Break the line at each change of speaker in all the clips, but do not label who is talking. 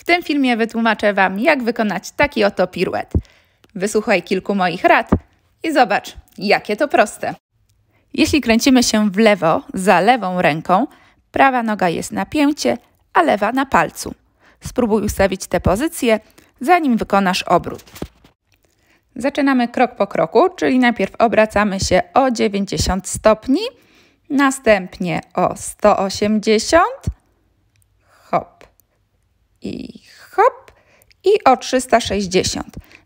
W tym filmie wytłumaczę Wam, jak wykonać taki oto piruet. Wysłuchaj kilku moich rad i zobacz, jakie to proste. Jeśli kręcimy się w lewo za lewą ręką, prawa noga jest na pięcie, a lewa na palcu. Spróbuj ustawić te pozycje, zanim wykonasz obrót. Zaczynamy krok po kroku, czyli najpierw obracamy się o 90 stopni, następnie o 180 stopni, i hop i o 360.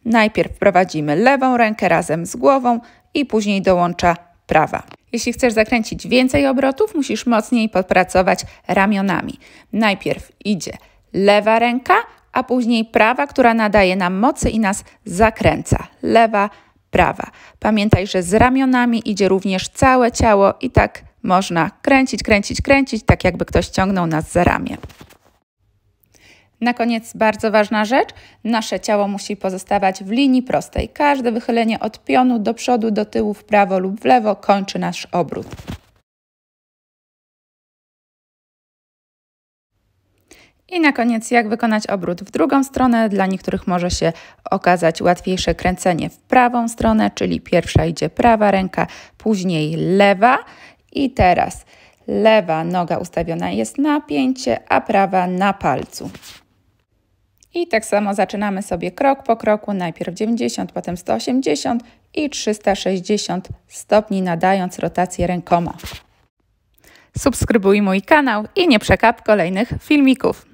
Najpierw prowadzimy lewą rękę razem z głową i później dołącza prawa. Jeśli chcesz zakręcić więcej obrotów, musisz mocniej podpracować ramionami. Najpierw idzie lewa ręka, a później prawa, która nadaje nam mocy i nas zakręca. Lewa, prawa. Pamiętaj, że z ramionami idzie również całe ciało i tak można kręcić, kręcić, kręcić, tak jakby ktoś ciągnął nas za ramię. Na koniec bardzo ważna rzecz. Nasze ciało musi pozostawać w linii prostej. Każde wychylenie od pionu do przodu, do tyłu, w prawo lub w lewo kończy nasz obrót.
I na koniec,
jak wykonać obrót w drugą stronę. Dla niektórych może się okazać łatwiejsze kręcenie w prawą stronę, czyli pierwsza idzie prawa ręka, później lewa. I teraz lewa noga ustawiona jest na pięcie, a prawa na palcu. I tak samo zaczynamy sobie krok po kroku, najpierw 90, potem 180 i 360 stopni, nadając rotację rękoma. Subskrybuj mój kanał i nie przekap kolejnych filmików.